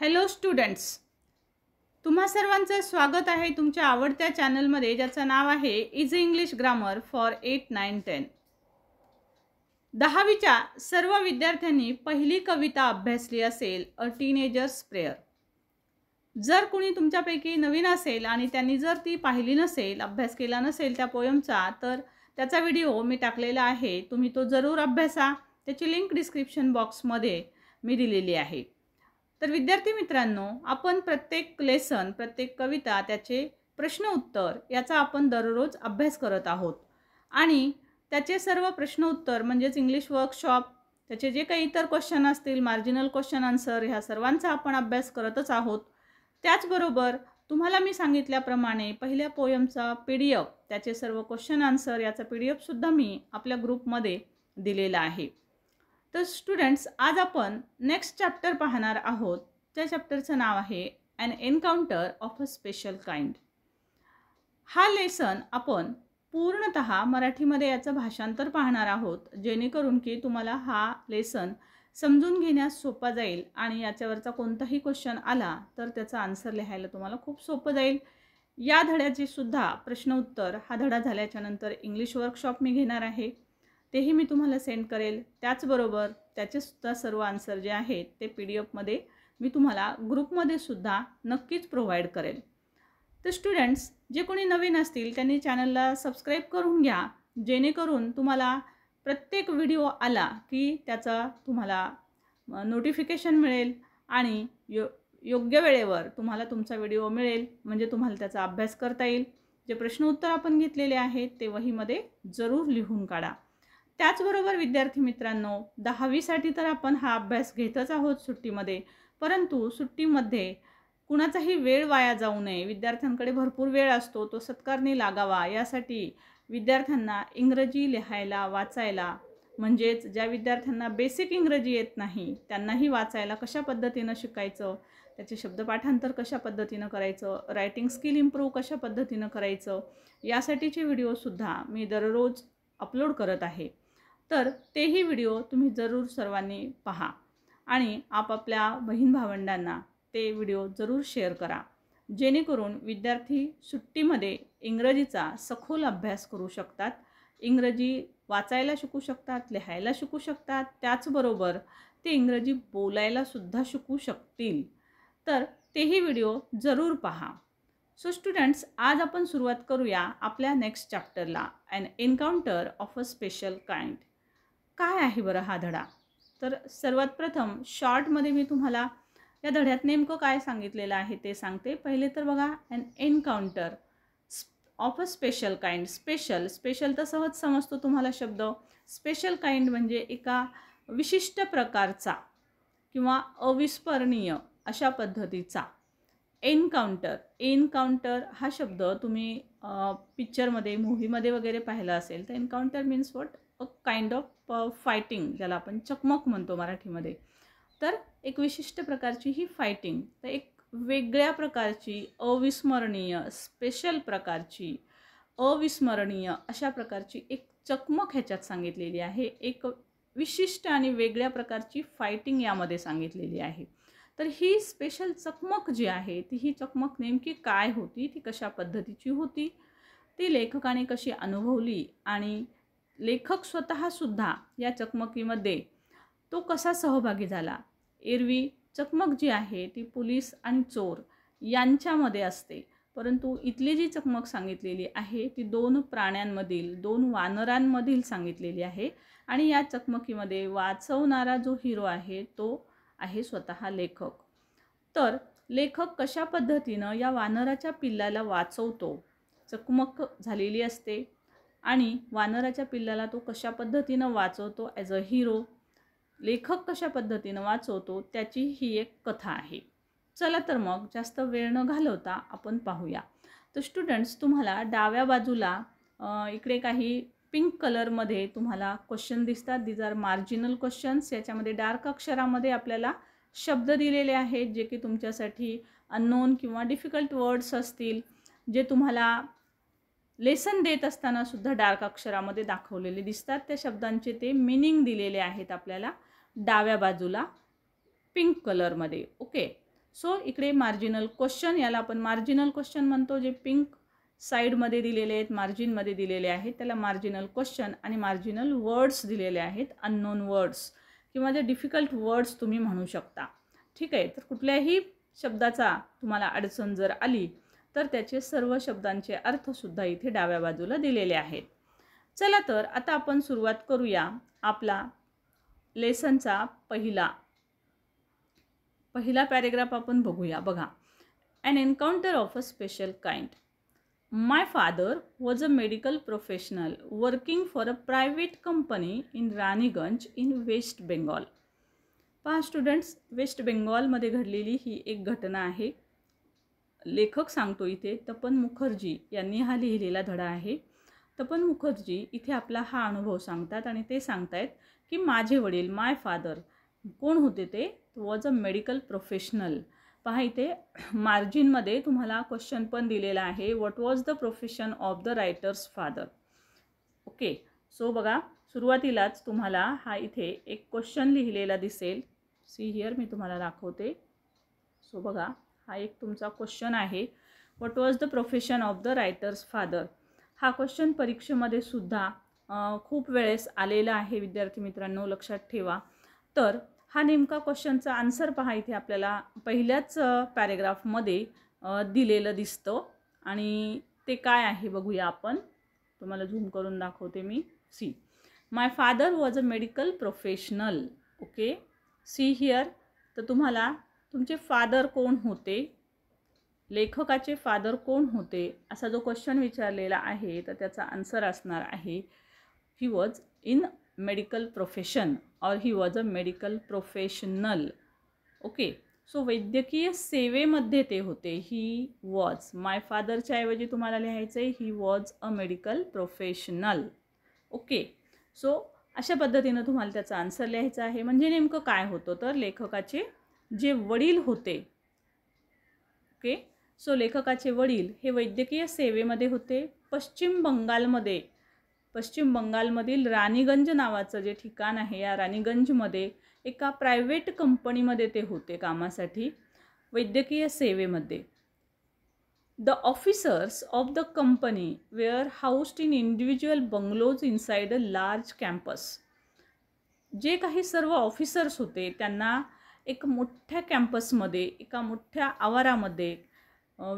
hello students तुम्हा सर्वांचं स्वागत आहे तुमच्या आवडत्या चॅनलमध्ये ज्याचं नाव आहे is English grammar for eight nine ten दहावीच्या सर्व विद्यार्थ्यांनी पहिली कविता अभ्यासली असेल अ टीनेजर्स प्रेयर जर कुणी तुमच्यापैकी नवीन असेल आणि त्यांनी जर ती पाहिली नसेल अभ्यास केला नसेल त्या पोयमचा तर त्याचा व्हिडिओ मी टाकलेला आहे तुम्ही तो जरूर अभ्यासा त्याची लिंक डिस्क्रिप्शन बॉक्समध्ये मी दिलेली आहे तर विद्यार्थी मित्रांनो आपण प्रत्येक लेसन प्रत्येक कविता त्याचे प्रश्न उत्तर याचा आपण दररोज अभ्यास करत आहोत आणि त्याचे सर्व प्रश्न उत्तर म्हणजेच इंग्लिश वर्कशॉप त्याचे जे काही इतर क्वेश्चन असतील मार्जिनल क्वेश्चन आन्सर ह्या सर्वांचा आपण अभ्यास करतच आहोत त्याचबरोबर तुम्हाला मी सांगितल्याप्रमाणे पहिल्या पोयमचा पी डी एफ त्याचे सर्व क्वेश्चन आन्सर याचा पी डी एफसुद्धा मी आपल्या ग्रुपमध्ये दिलेला आहे तर स्टुडंट्स आज आपण नेक्स्ट चॅप्टर पाहणार आहोत त्या चॅप्टरचं नाव आहे an encounter of a special kind हा लेसन आपण पूर्णत मराठीमध्ये याचं भाषांतर पाहणार आहोत जेणेकरून की तुम्हाला हा लेसन समजून घेण्यास सोपा जाईल आणि याच्यावरचा कोणताही क्वेश्चन आला तर त्याचा आन्सर लिहायला तुम्हाला खूप सोपं जाईल या धड्याचे सुद्धा प्रश्न उत्तर हा धडा झाल्याच्यानंतर इंग्लिश वर्कशॉप मी घेणार आहे तेही मी तुम्हाला सेंड करेल त्याचबरोबर त्याचेसुद्धा सर्व आन्सर जे आहेत ते पी डी एफमध्ये मी तुम्हाला ग्रुपमध्ये सुद्धा नक्कीच प्रोव्हाइड करेल तर स्टुडंट्स जे कोणी नवीन असतील त्यांनी चॅनलला सबस्क्राईब करून घ्या जेणेकरून तुम्हाला प्रत्येक व्हिडिओ आला की त्याचा तुम्हाला नोटिफिकेशन मिळेल आणि यो योग्य वेळेवर तुम्हाला तुमचा व्हिडिओ मिळेल म्हणजे तुम्हाला त्याचा अभ्यास करता येईल जे प्रश्न उत्तर आपण घेतलेले आहेत ते वहीमध्ये जरूर लिहून काढा त्याचबरोबर विद्यार्थी मित्रांनो दहावीसाठी तर आपण हा अभ्यास घेतच आहोत सुट्टीमध्ये परंतु सुट्टीमध्ये कुणाचाही वेळ वाया जाऊ नये विद्यार्थ्यांकडे भरपूर वेळ असतो तो सत्कारने लागावा यासाठी विद्यार्थ्यांना इंग्रजी लिहायला वाचायला म्हणजेच ज्या विद्यार्थ्यांना बेसिक इंग्रजी येत नाही त्यांनाही वाचायला कशा पद्धतीनं शिकायचं त्याचे शब्दपाठांतर कशा पद्धतीनं करायचं रायटिंग स्किल इम्प्रूव्ह कशा पद्धतीनं करायचं यासाठीचे व्हिडिओसुद्धा मी दररोज अपलोड करत आहे तर तेही व्हिडिओ तुम्ही जरूर सर्वांनी पहा आणि आपापल्या बहीण भावंडांना ते व्हिडिओ जरूर शेअर करा जेणेकरून विद्यार्थी सुट्टीमध्ये इंग्रजीचा सखोल अभ्यास करू शकतात इंग्रजी वाचायला शिकू शकतात लिहायला शिकू शकतात त्याचबरोबर ते इंग्रजी बोलायलासुद्धा शिकू शकतील तर तेही व्हिडिओ जरूर पहा सो स्टुडंट्स आज आपण सुरुवात करूया आपल्या नेक्स्ट चॅप्टरला and encounter of a special kind काय आहे बरं हा धडा तर सर्वात प्रथम शॉर्टमध्ये मी तुम्हाला या धड्यात नेमकं काय सांगितलेलं आहे ते सांगते पहिले तर बघा an encounter of a special kind special special तर सहज समजतो तुम्हाला शब्द स्पेशल काइंड म्हणजे एका विशिष्ट प्रकारचा किंवा अविस्मरणीय अशा पद्धतीचा एन्काउंटर एन्काउंटर हा शब्द तुम्ही पिक्चरमध्ये मूवीमध्ये वगैरे पाहिला असेल तर encounter means what a kind of fighting ज्याला आपण चकमक म्हणतो मराठीमध्ये तर एक विशिष्ट प्रकारची ही फायटिंग तर एक वेगळ्या प्रकारची अविस्मरणीय स्पेशल प्रकारची अविस्मरणीय अशा प्रकारची एक चकमक ह्याच्यात सांगितलेली आहे एक विशिष्ट आणि वेगळ्या प्रकारची फायटिंग यामध्ये सांगितलेली आहे तर ही स्पेशल चकमक जी आहे ती ही चकमक नेमकी काय होती ती कशा पद्धतीची होती ती लेखकाने कशी अनुभवली आणि लेखक स्वतःसुद्धा या चकमकीमध्ये तो कसा सहभागी झाला एरवी चकमक जी आहे ती पोलीस आणि चोर यांच्यामध्ये असते परंतु इथली जी चकमक सांगितलेली आहे ती दोन प्राण्यांमधील दोन वानरांमधील सांगितलेली आहे आणि या चकमकीमध्ये वाचवणारा जो हिरो आहे तो आहे स्वतः लेखक तर लेखक कशा पद्धतीनं या वानराच्या पिल्लाला वाचवतो चकमक झालेली असते आणि वानराच्या पिल्लाला तो कशा पद्धतीनं वाचवतो ॲज अ हिरो लेखक कशा पद्धतीनं वाचवतो त्याची ही एक कथा आहे चला तर मग जास्त वेळ न घालवता आपण पाहूया तर स्टुडंट्स तुम्हाला डाव्या बाजूला इकडे काही पिंक कलरमध्ये तुम्हाला क्वेश्चन दिसतात दीज आर मार्जिनल क्वेश्चन्स याच्यामध्ये डार्क अक्षरामध्ये आपल्याला शब्द दिलेले आहेत जे की तुमच्यासाठी अननोन किंवा डिफिकल्ट वर्ड्स असतील जे तुम्हाला लेसन देत असताना सुद्धा डार्क अक्षरामध्ये दाखवलेले दिसतात त्या शब्दांचे ते मिनिंग दिलेले आहेत आपल्याला डाव्या बाजूला पिंक कलरमध्ये ओके सो इकडे मार्जिनल क्वेश्चन याला आपण मार्जिनल क्वेश्चन म्हणतो जे पिंक साईडमध्ये दिलेले आहेत मार्जिनमध्ये दिलेले आहेत त्याला मार्जिनल क्वेश्चन आणि मार्जिनल वर्ड्स दिलेले आहेत अननोन वर्ड्स किंवा जे डिफिकल्ट वर्ड्स तुम्ही म्हणू शकता ठीक आहे तर कुठल्याही शब्दाचा तुम्हाला अडचण जर आली तर त्याचे सर्व शब्दांचे अर्थसुद्धा इथे डाव्या बाजूला दिलेले आहेत चला तर आता आपण सुरुवात करूया आपला लेसनचा पहिला पहिला पॅरेग्राफ आपण बघूया बघा an encounter of a special kind my father was a medical professional working for a private company in Raniganj in West Bengal पहा स्टुडंट्स वेस्ट बेंगॉलमध्ये घडलेली ही एक घटना आहे लेखक सांगतो इथे तपन मुखर्जी यांनी हा लिहिलेला धडा आहे तपन मुखर्जी इथे आपला हा अनुभव सांगतात आणि ते सांगतायत की माझे वडील माय फादर कोण होते ते वॉज अ मेडिकल प्रोफेशनल पहा इथे मार्जिनमध्ये तुम्हाला क्वेश्चन पण दिलेला आहे what was the profession of the writer's father okay so बघा सुरुवातीलाच तुम्हाला हा इथे एक क्वेश्चन लिहिलेला दिसेल सी हिअर मी तुम्हाला दाखवते सो बघा हा एक तुमचा क्वेश्चन आहे what was the profession of the writer's father हा क्वेश्चन परीक्षेमध्ये सुद्धा खूप वेळेस आलेला आहे विद्यार्थी मित्रांनो लक्षात ठेवा तर हा नेमका क्वेश्चनचा आन्सर पहा इथे आपल्याला पहिल्याच पॅरेग्राफमध्ये दिलेलं दिसतं आणि ते काय आहे बघूया आपण तुम्हाला झूम करून दाखवते मी see my father was a medical professional okay see here तर तुम्हाला तुमचे फादर कोण होते लेखकाचे फादर कोण होते असा जो क्वेश्चन विचारलेला आहे तर त्याचा आन्सर असणार आहे he was in medical profession और he was a medical professional okay so वैद्यकीय सेवेमध्ये ते होते ही वॉज माय फादरच्या ऐवजी तुम्हाला लिहायचं आहे he was a medical professional okay so अशा पद्धतीनं तुम्हाला त्याचा आन्सर लिहायचा आहे म्हणजे नेमकं काय होतं तर लेखकाचे जे वडील होते ओके सो लेखकाचे वडील हे वैद्यकीय सेवेमध्ये होते पश्चिम बंगालमध्ये पश्चिम बंगालमधील राणीगंज नावाचं जे ठिकाण आहे या राणीगंजमध्ये एका प्रायव्हेट कंपनीमध्ये ते होते कामासाठी वैद्यकीय सेवेमध्ये the officers of the company were housed in individual bungalows inside a large campus जे काही सर्व ऑफिसर्स होते त्यांना एक मोठ्या कॅम्पसमध्ये एका मोठ्या आवारामध्ये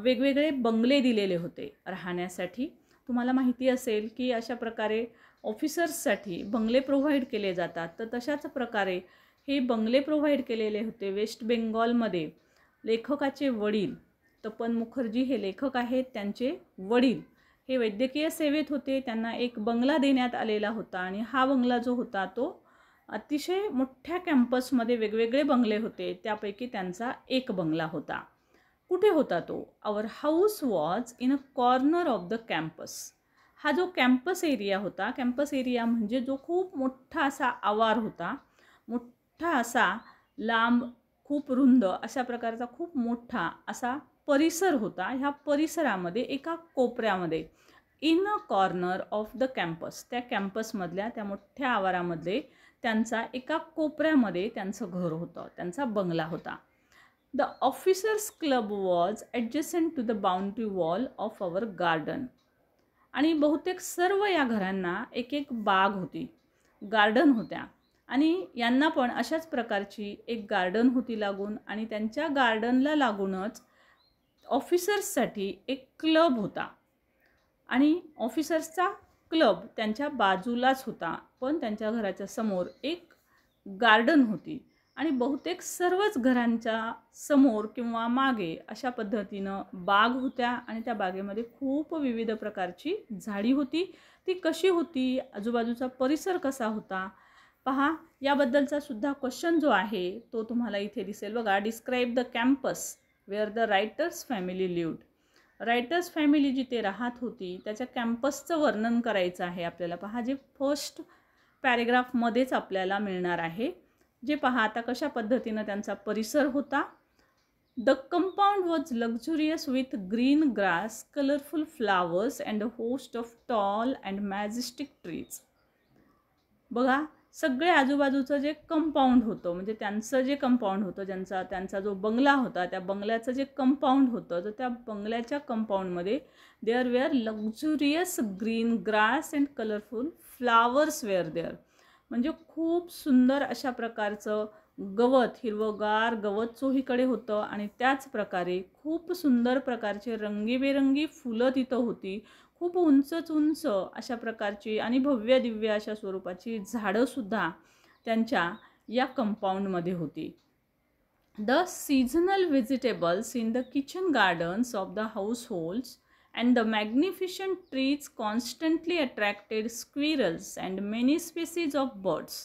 वेगवेगळे बंगले दिलेले होते राहण्यासाठी तुम्हाला माहिती असेल की अशा प्रकारे ऑफिसर्ससाठी बंगले प्रोव्हाइड केले जातात तर तशाच प्रकारे हे बंगले प्रोव्हाइड केलेले होते वेस्ट बेंगॉलमध्ये लेखकाचे वडील तपन मुखर्जी हे लेखक आहेत त्यांचे वडील हे वैद्यकीय सेवेत होते त्यांना एक बंगला देण्यात आलेला होता आणि हा बंगला जो होता तो अतिशय मोठ्या कॅम्पसमध्ये वेगवेगळे बंगले होते त्यापैकी त्यांचा एक बंगला होता कुठे होता तो our house was in a corner of the campus हा जो कॅम्पस एरिया होता कॅम्पस एरिया म्हणजे जो खूप मोठा असा आवार होता मोठा असा लांब खूप रुंद अशा प्रकारचा खूप मोठा असा परिसर होता ह्या परिसरामध्ये एका कोपऱ्यामध्ये in a corner of the campus त्या कॅम्पसमधल्या त्या मोठ्या आवारामध्ये त्यांचा एका कोपऱ्यामध्ये त्यांचं घर होतं त्यांचा बंगला होता the officers club was adjacent to the boundary wall of our garden आणि बहुतेक सर्व या घरांना एक एक बाग होती गार्डन होत्या आणि यांना पण अशाच प्रकारची एक गार्डन होती लागून आणि त्यांच्या गार्डनला लागूनच ऑफिसर्ससाठी एक क्लब होता आणि ऑफिसर्सचा क्लब त्यांच्या बाजूलाच होता पण त्यांच्या घराच्या समोर एक गार्डन होती आणि बहुतेक सर्वच घरांच्या समोर किंवा मागे अशा पद्धतीनं बाग होत्या आणि त्या बागेमध्ये खूप विविध प्रकारची झाडी होती ती कशी होती आजूबाजूचा परिसर कसा होता पहा याबद्दलचा सुद्धा क्वेश्चन जो आहे तो तुम्हाला इथे दिसेल बघा describe the campus where the writer's family lived writer's family जिथे राहत होती त्याच्या कॅम्पसचं वर्णन करायचं आहे आपल्याला पहा जे फर्स्ट पॅरेग्राफमध्येच आपल्याला मिळणार आहे जे पहा आता कशा पद्धतीनं त्यांचा परिसर होता the compound was luxurious with green grass colourful flowers and a host of tall and majestic trees बघा सगळे आजूबाजूचं जे कंपाऊंड होतं म्हणजे त्यांचं जे कंपाऊंड होतं ज्यांचा त्यांचा जो बंगला होता त्या बंगल्याचं जे कंपाऊंड होतं तर त्या बंगल्याच्या कंपाऊंडमध्ये there were luxurious green grass and colourful flowers were there म्हणजे खूप सुंदर अशा प्रकारचं गवत हिरवगार गवत चोहीकडे होतं आणि त्याच प्रकारे खूप सुंदर प्रकारचे रंगीबेरंगी फुलं तिथं होती खूप उंचच उंच अशा प्रकारची आणि भव्य दिव्य अशा स्वरूपाची झाडंसुद्धा त्यांच्या या कंपाऊंडमध्ये होती the seasonal vegetables in the kitchen gardens of the holds and the magnificent trees constantly attracted squirrels and many species of birds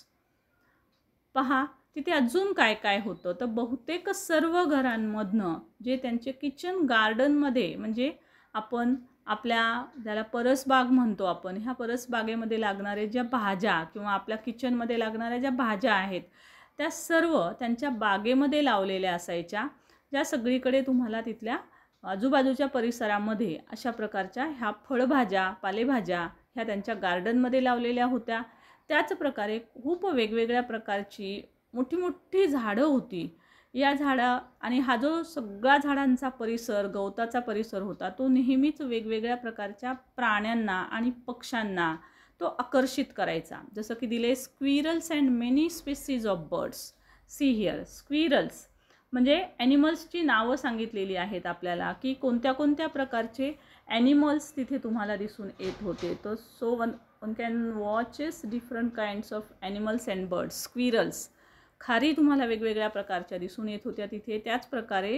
पहा तिथे अजून काय काय होतं तर बहुतेक सर्व घरांमधनं जे त्यांचे किचन गार्डनमध्ये म्हणजे आपण आपल्या ज्याला परसबाग म्हणतो आपण ह्या परसबागेमध्ये लागणारे ज्या भाज्या किंवा आपल्या किचनमध्ये लागणाऱ्या ज्या भाज्या आहेत त्या सर्व त्यांच्या बागेमध्ये लावलेल्या असायच्या ज्या सगळीकडे तुम्हाला तिथल्या आजूबाजूच्या परिसरामध्ये अशा प्रकारच्या ह्या फळभाज्या पालेभाज्या ह्या त्यांच्या गार्डनमध्ये लावलेल्या होत्या त्याच प्रकारे खूप वेगवेगळ्या प्रकारची मोठी मोठी झाडं होती या झाडा आणि हा जो सगळा झाडांचा परिसर गवताचा परिसर होता तो नेहमीच वेगवेगळ्या प्रकारच्या प्राण्यांना आणि पक्ष्यांना तो आकर्षित करायचा जसं की दिले squirrels and many species of birds see here squirrels म्हणजे ॲनिमल्सची नावं सांगितलेली आहेत आपल्याला की कोणत्या कोणत्या प्रकारचे ॲनिमल्स तिथे तुम्हाला दिसून येत होते तर so one one can watches different kinds of animals and birds squirrels खारी तुम्हाला वेगवेगळ्या प्रकारच्या दिसून येत होत्या तिथे त्याचप्रकारे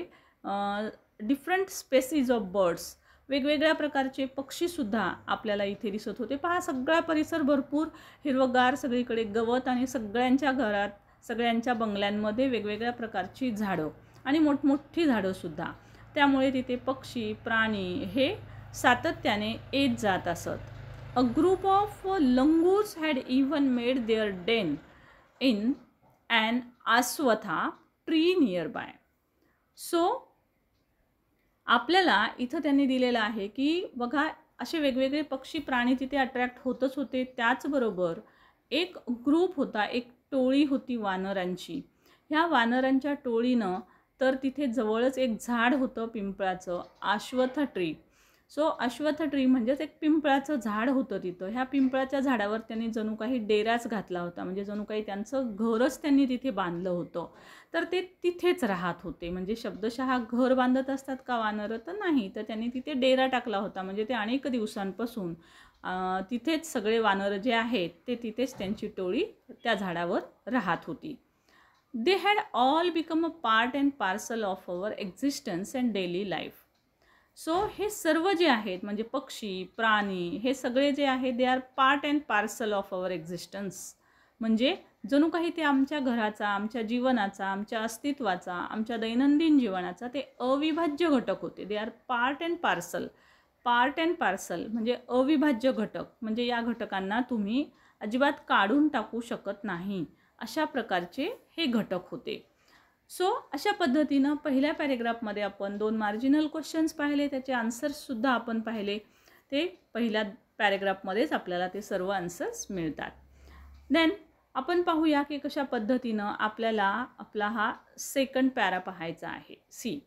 डिफरंट स्पेसीज ऑफ बर्ड्स वेगवेगळ्या प्रकारचे पक्षीसुद्धा आपल्याला इथे दिसत होते पहा सगळा परिसर भरपूर हिरवगार सगळीकडे गवत आणि सगळ्यांच्या घरात सगळ्यांच्या बंगल्यांमध्ये वेगवेगळ्या प्रकारची झाडं आणि मोठमोठी झाडंसुद्धा त्यामुळे तिथे पक्षी प्राणी हे सातत्याने येत जात असत a group of langurs had even made their den in ashwatha tree nearby so आपल्याला इथं त्यांनी दिलेलं आहे की बघा असे वेगवेगळे पक्षी प्राणी तिथे अट्रॅक्ट होतच होते त्याचबरोबर एक ग्रुप होता एक टोळी होती वानरांची ह्या वानरांच्या टोळीनं तर तिथे जवळच एक झाड होतं पिंपळाचं ashwath tree so ashwath tree म्हणजेच एक पिंपळाचं झाड होतं तिथं ह्या पिंपळाच्या झाडावर त्यांनी जणू काही डेराच घातला होता म्हणजे जणू काही त्यांचं घरच त्यांनी तिथे बांधलं होतं तर ते तिथेच राहत होते म्हणजे शब्दशः घर बांधत असतात का वानरं तर नाही तर त्यांनी तिथे डेरा टाकला होता म्हणजे ते अनेक दिवसांपासून तिथेच सगळे वानर जे आहेत ते तिथेच त्यांची टोळी त्या झाडावर राहत होती they had all become a part and parcel of our existence and daily life so हे सर्व जे आहेत म्हणजे पक्षी प्राणी हे सगळे जे आहे they are part and parcel of our existence म्हणजे जणू काही ते आमच्या घराचा आमच्या जीवनाचा आमच्या अस्तित्वाचा आमच्या दैनंदिन जीवनाचा ते अविभाज्य घटक होते they are part and parcel part and parcel म्हणजे अविभाज्य घटक म्हणजे या घटकांना तुम्ही अजिबात काढून टाकू शकत नाही अशा प्रकारचे हे घटक होते सो अशा पद्धतीनं पहिल्या पॅरेग्राफमध्ये आपण दोन मार्जिनल क्वेश्चन्स पाहिले त्याचे आन्सर्ससुद्धा आपण पाहिले ते पहिल्या पॅरेग्राफमध्येच आपल्याला ते सर्व आन्सर्स मिळतात देन आपण पाहूया की कशा पद्धतीनं आपल्याला आपला हा सेकंड पॅरा पाहायचा आहे see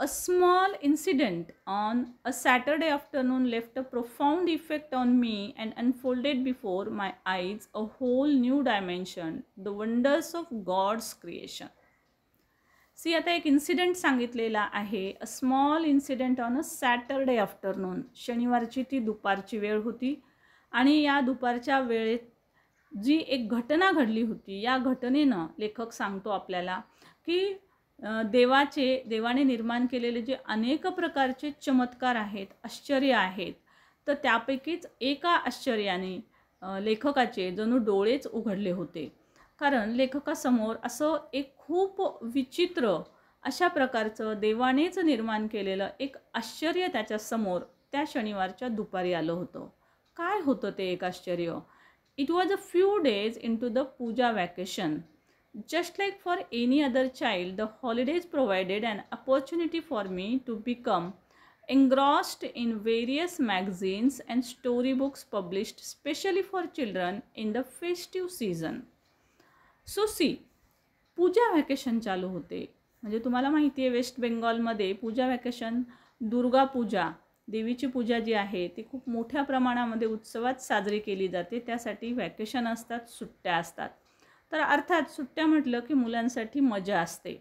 a small incident on a Saturday afternoon left a profound effect on me and unfolded before my eyes a whole new dimension the wonders of God's creation see आता एक incident सांगितलेला आहे a small incident on a Saturday afternoon शनिवारची ती दुपारची वेळ होती आणि या दुपारच्या वेळेत जी एक घटना घडली होती या घटनेनं लेखक सांगतो आपल्याला की देवाचे देवाने निर्माण केलेले जे अनेक प्रकारचे चमत्कार आहेत आश्चर्य आहेत तर त्यापैकीच एका आश्चर्याने लेखकाचे जणू डोळेच उघडले होते कारण लेखकासमोर असं एक खूप विचित्र अशा प्रकारचं देवानेच निर्माण केलेलं एक आश्चर्य त्याच्यासमोर त्या शनिवारच्या दुपारी आलं होतं काय होतं ते एक आश्चर्य it was a few days into the Puja vacation just like for any other child the holidays provided and opportunity for me to become in various magazines and story books published specially for children in the festive season so see Puja vacation चालू होते म्हणजे तुम्हाला माहिती आहे west बेंगॉलमध्ये Puja vacation Durga Puja देवीची पूजा जी आहे ती खूप मोठ्या प्रमाणामध्ये उत्सवात साजरी केली जाते त्यासाठी व्हॅकेशन असतात सुट्ट्या असतात तर अर्थात सुट्ट्या म्हटलं की मुलांसाठी मजा असते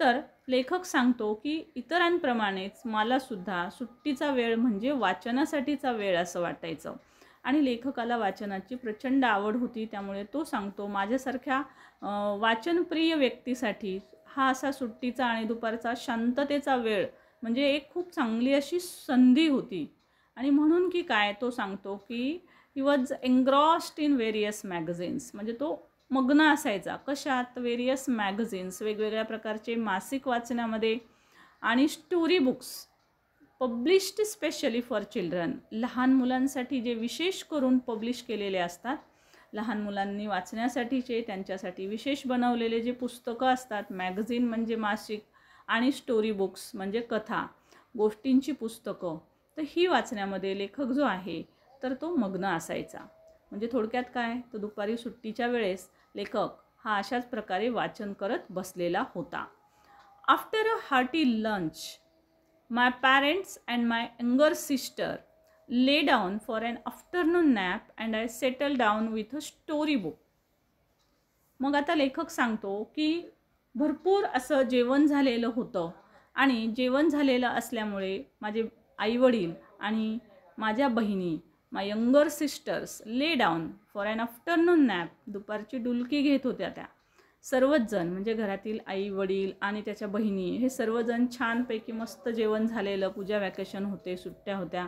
तर लेखक सांगतो की इतरांप्रमाणेच मलासुद्धा सुट्टीचा वेळ म्हणजे वाचनासाठीचा वेळ असं वाटायचं आणि लेखकाला वाचनाची प्रचंड आवड होती त्यामुळे तो सांगतो माझ्यासारख्या वाचनप्रिय व्यक्तीसाठी हा असा सुट्टीचा आणि दुपारचा शांततेचा वेळ म्हणजे एक खूप चांगली अशी संधी होती आणि म्हणून की काय तो सांगतो की he was engrossed in various magazines म्हणजे तो मग्न असायचा कशात वेरियस मॅगझिन्स वेगवेगळ्या प्रकारचे मासिक वाचनामध्ये आणि story books published specially for children लहान मुलांसाठी जे विशेष करून पब्लिश केलेले असतात लहान मुलांनी वाचण्यासाठीचे त्यांच्यासाठी विशेष बनवलेले जे पुस्तकं असतात मॅगझिन म्हणजे मासिक आणि स्टोरी बुक्स म्हणजे कथा गोष्टींची पुस्तकं तर ही वाचण्यामध्ये लेखक जो आहे तर तो मग्न असायचा म्हणजे थोडक्यात काय तो दुपारी सुट्टीच्या वेळेस लेखक हा अशाच प्रकारे वाचन करत बसलेला होता after a hearty lunch My parents and my younger sister lay down for an afternoon nap and I down down with a book मग आता लेखक सांगतो की भरपूर असं जेवण झालेलं होतं आणि जेवण झालेलं असल्यामुळे माझे आईवडील आणि माझ्या बहिणी my younger sisters lay down for an afternoon nap दुपारची डुलकी घेत होत्या त्या सर्वच जण म्हणजे घरातील आई वडील आणि त्याच्या बहिणी हे सर्वजण छानपैकी मस्त जेवण झालेलं पूजा वॅकेशन होते सुट्ट्या होत्या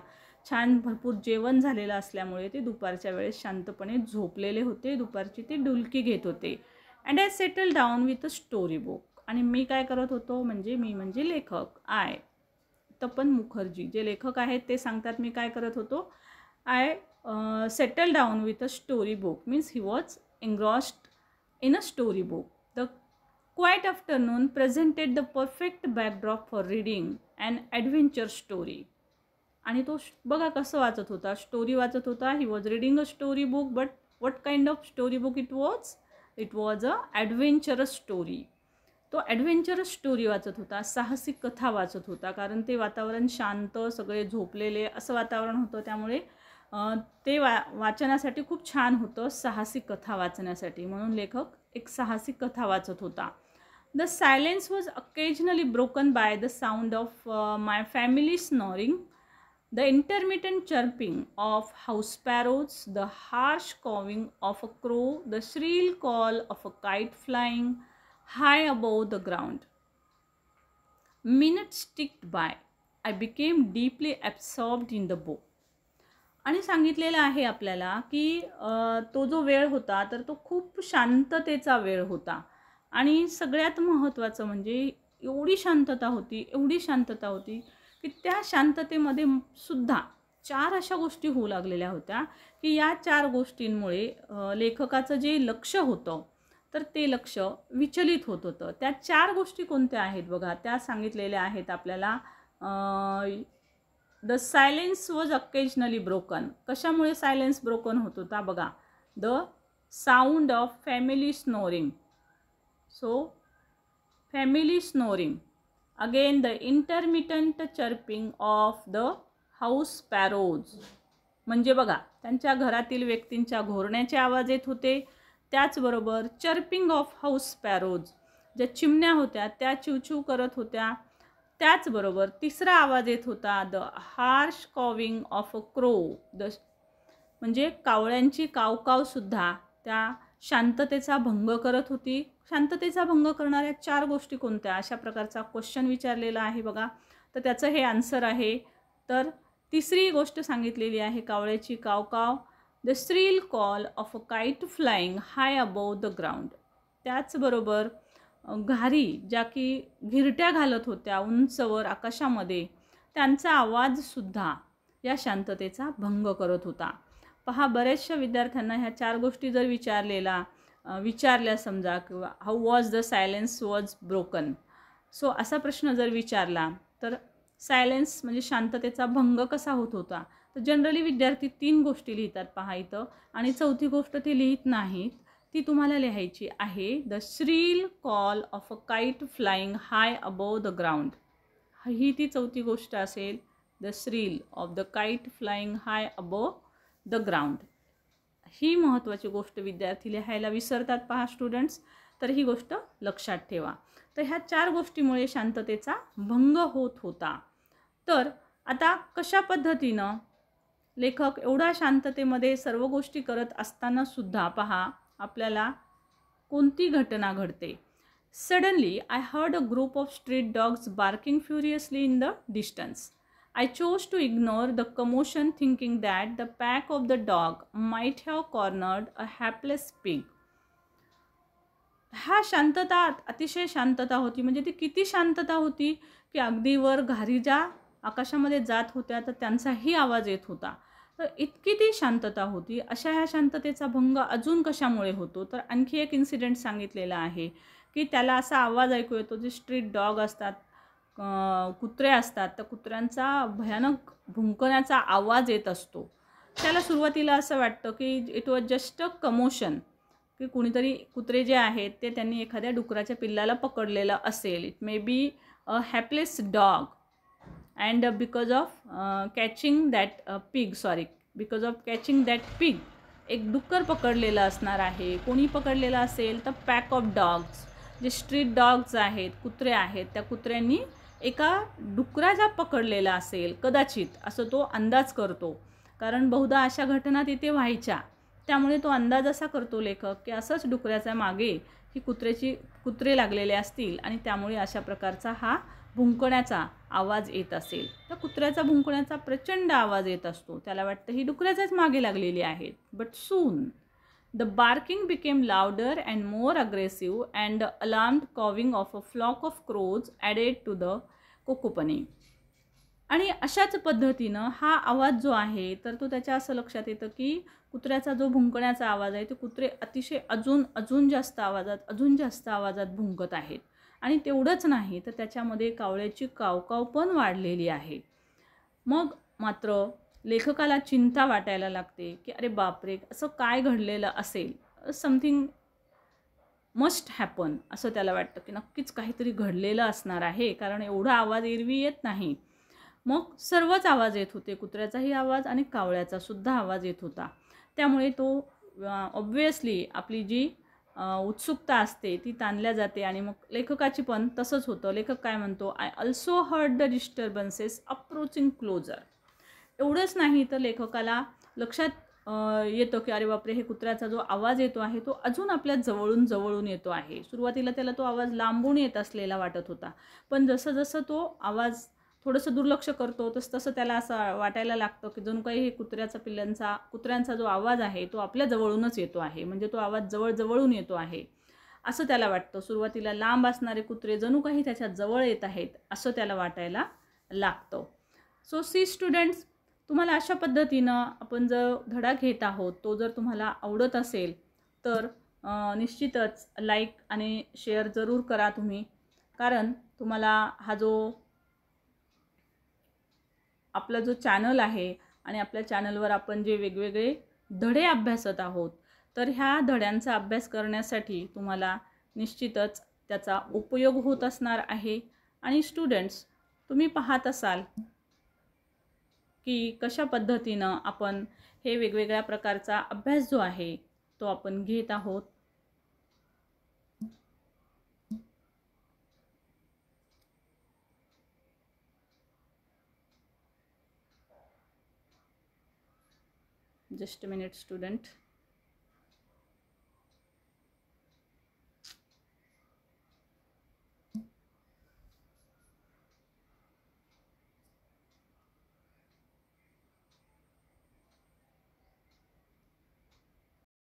छान भरपूर जेवण झालेलं असल्यामुळे ते दुपारच्या वेळेस शांतपणे झोपलेले होते दुपारची ते डुलकी घेत होते and I settle down with a story book आणि मी काय करत होतो म्हणजे मी म्हणजे लेखक आय तपन मुखर्जी जे लेखक आहेत ते सांगतात मी काय करत होतो I settle down with a story book means he was engrossed in a story book the quiet afternoon presented the perfect backdrop for reading an adventure story आणि तो बघा कसं वाचत होता स्टोरी वाचत होता he was reading a story book but what kind of story book it was it was a adventurous story तो adventurous story वाचत होता साहसिक कथा वाचत होता कारण ते वातावरण शांत सगळे झोपलेले असं वातावरण होतं त्यामुळे ते वा वाचनासाठी खूप छान होतं साहसिक कथा वाचण्यासाठी म्हणून लेखक एक साहसिक कथा वाचत होता the silence was occasionally broken by the sound of my family snoring the intermittent chirping of house sparrows the harsh cawing of a crow the shrill call of a kite flying high above the ground minutes ticked by I became deeply absorbed in the book आणि सांगितलेलं आहे आपल्याला की तो जो वेळ होता तर तो खूप शांततेचा वेळ होता आणि सगळ्यात महत्त्वाचं म्हणजे एवढी शांतता होती एवढी शांतता होती की त्या शांततेमध्ये सुद्धा चार अशा गोष्टी होऊ लागलेल्या होत्या की या चार गोष्टींमुळे लेखकाचं जे लक्ष होतं तर ते लक्ष विचलित होत होतं त्या चार गोष्टी कोणत्या आहेत बघा त्या सांगितलेल्या आहेत आपल्याला the silence was occasionally broken कशामुळे सायलेन्स ब्रोकन होत होता बघा the sound of family snoring so family snoring again the intermittent chirping of the house sparrows म्हणजे बघा त्यांच्या घरातील व्यक्तींच्या घोरण्याचे आवाज येत होते त्याचबरोबर चर्पिंग ऑफ हाऊस पॅरोज ज्या चिमण्या होत्या त्या चिवचिव करत होत्या त्याचबरोबर तिसरा आवाज येत होता the harsh cawing of a crow the म्हणजे कावळ्यांची कावकावसुद्धा त्या शांततेचा भंग करत होती शांततेचा भंग करणाऱ्या चार गोष्टी कोणत्या अशा प्रकारचा क्वेश्चन विचारलेला आहे बघा तर त्याचं हे आन्सर आहे तर तिसरी गोष्ट सांगितलेली आहे कावळ्याची कावकाव the shrill call of a kite flying high above the ground त्याचबरोबर घारी ज्या की घिरट्या घालत होत्या उंचवर आकाशामध्ये त्यांचा आवाजसुद्धा या शांततेचा भंग करत होता पहा बऱ्याचशा विद्यार्थ्यांना ह्या चार गोष्टी जर विचारलेला विचारल्या समजा किंवा how was the silence was broken so असा प्रश्न जर विचारला तर सायलेन्स म्हणजे शांततेचा भंग कसा होत होता तर जनरली विद्यार्थी तीन गोष्टी लिहितात पहा इथं आणि चौथी गोष्ट ते लिहित नाहीत ती तुम्हाला लिहायची आहे the shrill call of a kite flying high above the ground ही ती चौथी गोष्ट असेल the shrill of the kite flying high above the ground ही महत्त्वाची गोष्ट विद्यार्थी लिहायला विसरतात पहा स्टुडंट्स तर ही गोष्ट लक्षात ठेवा तर ह्या चार गोष्टीमुळे शांततेचा भंग होत होता तर आता कशा पद्धतीनं लेखक एवढा शांततेमध्ये सर्व गोष्टी करत असताना सुद्धा पहा आपल्याला कोणती घटना घडते suddenly I heard a group of street dogs barking furiously in the distance I chose to ignore the commotion thinking that the pack of the dog might have cornered a hapless pig ह्या शांतता अतिशय शांतता होती म्हणजे ती किती शांतता होती की अगदी वर घारीजा आकाशामध्ये जात होत्या तर त्यांचाही आवाज येत होता तर इतकी ती शांतता होती अशा ह्या शांततेचा भंग अजून कशामुळे होतो तर आणखी एक इन्सिडेंट सांगितलेला आहे की त्याला असा आवाज ऐकू येतो जे स्ट्रीट डॉग असतात कुत्रे असतात तर कुत्र्यांचा भयानक भुंकण्याचा आवाज येत असतो त्याला सुरुवातीला असं वाटतं की it was just a commotion की कुणीतरी कुत्रे जे आहेत ते त्यांनी एखाद्या डुकराच्या पिल्लाला पकडलेलं असेल it may be a hapless dog and because of catching that pig sorry because of catching that pig एक डुक्कर पकडलेलं असणार आहे कोणी पकडलेलं असेल तर पॅक ऑफ डॉग्स जे स्ट्रीट डॉग्स आहेत कुत्रे आहेत त्या कुत्र्यांनी एका डुकराचा पकडलेला असेल कदाचित असं तो अंदाज करतो कारण बहुधा अशा घटना तिथे व्हायच्या त्यामुळे तो अंदाज असा करतो लेखक की असंच डुकऱ्याच्या मागे ही कुत्र्याची कुत्रे लागलेले असतील आणि त्यामुळे अशा प्रकारचा हा भुंकण्याचा आवाज येत असेल तर कुत्र्याचा भुंकण्याचा प्रचंड आवाज येत असतो त्याला वाटतं ही डुकऱ्याच्याच मागे लागलेली आहेत but soon the barking became louder and more aggressive and the alarm cawing of a flock of crows added to the cacophony आणि अशाच पद्धतीनं हा आवाज जो आहे तर तो त्याच्या असं लक्षात येतं की कुत्र्याचा जो भुंकण्याचा आवाज आहे तो कुत्रे अतिशय अजून अजून जास्त आवाजात अजून जास्त आवाजात भुंकत आहेत आणि तेवढंच नाही तर त्याच्यामध्ये कावळ्याची कावकाव पण वाढलेली आहे मग मात्र लेखकाला चिंता वाटायला लागते की अरे बापरे असं काय घडलेलं असेल समथिंग मस्ट हॅपन असं त्याला वाटतं की नक्कीच काहीतरी घडलेलं असणार आहे कारण एवढा आवाज एरवी येत नाही मग सर्वच आवाज येत होते कुत्र्याचाही आवाज आणि कावळ्याचासुद्धा आवाज येत होता त्यामुळे तो ऑब्वियसली आपली जी उत्सुकता असते ती ताणल्या जाते आणि मग लेखकाची पण तसंच होतं लेखक काय म्हणतो I also heard the disturbances approaching closer एवढंच नाही तर लेखकाला लक्षात येतो की अरे बापरे हे कुत्र्याचा जो आवाज येतो आहे तो अजून आपल्या जवळून जवळून येतो आहे सुरुवातीला त्याला तो आवाज लांबून येत असलेला वाटत होता पण जसं जसं तो आवाज थोडंसं दुर्लक्ष करतो तसं तसं त्याला असं वाटायला लागतं की जणू काही हे कुत्र्याचा पिल्लांचा कुत्र्यांचा जो आवाज आहे तो आपल्या जवळूनच येतो आहे म्हणजे तो आवाज जवळजवळून येतो आहे असं त्याला वाटतं सुरुवातीला लांब असणारे कुत्रे जणू काही त्याच्या जवळ येत आहेत असं त्याला वाटायला लागतं सो सी स्टुडंट्स तुम्हाला अशा पद्धतीनं आपण जर धडा घेत आहोत तो जर तुम्हाला आवडत असेल तर निश्चितच लाईक आणि शेअर जरूर करा तुम्ही कारण तुम्हाला हा जो आपला जो चॅनल आहे आणि आपल्या चॅनलवर आपण जे वेगवेगळे धडे अभ्यासत आहोत तर ह्या धड्यांचा अभ्यास करण्यासाठी तुम्हाला निश्चितच त्याचा उपयोग होत असणार आहे आणि स्टुडंट्स तुम्ही पाहत असाल की कशा पद्धतीनं आपण हे वेगवेगळ्या प्रकारचा अभ्यास जो आहे तो आपण घेत आहोत just a minute student